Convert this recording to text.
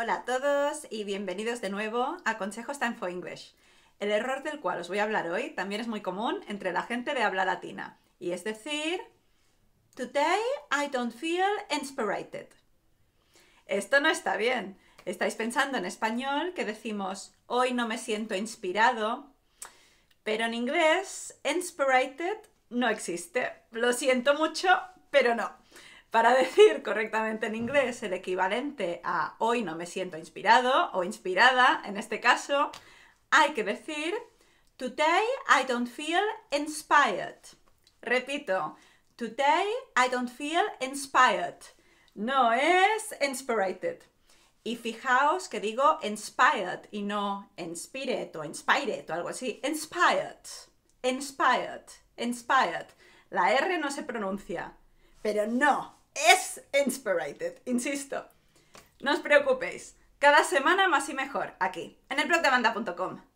Hola a todos y bienvenidos de nuevo a Consejos Time for English. El error del cual os voy a hablar hoy también es muy común entre la gente de habla latina, y es decir, Today I don't feel inspired. Esto no está bien. Estáis pensando en español que decimos hoy no me siento inspirado, pero en inglés inspired no existe. Lo siento mucho, pero no. Para decir correctamente en inglés el equivalente a hoy no me siento inspirado o inspirada, en este caso, hay que decir Today I don't feel inspired. Repito, Today I don't feel inspired. No es inspired. Y fijaos que digo inspired y no inspired o inspired o algo así. Inspired, inspired, inspired. La R no se pronuncia, pero no, Inspirated, insisto. No os preocupéis, cada semana más y mejor, aquí, en el blog de